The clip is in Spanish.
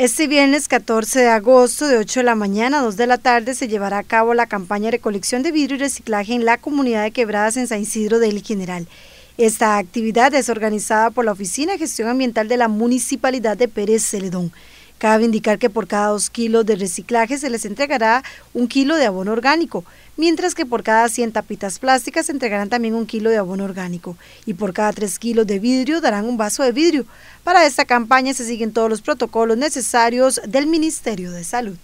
Este viernes 14 de agosto de 8 de la mañana a 2 de la tarde se llevará a cabo la campaña de recolección de vidrio y reciclaje en la comunidad de Quebradas en San Isidro del General. Esta actividad es organizada por la Oficina de Gestión Ambiental de la Municipalidad de Pérez Celedón. Cabe indicar que por cada dos kilos de reciclaje se les entregará un kilo de abono orgánico, mientras que por cada 100 tapitas plásticas se entregarán también un kilo de abono orgánico y por cada 3 kilos de vidrio darán un vaso de vidrio. Para esta campaña se siguen todos los protocolos necesarios del Ministerio de Salud.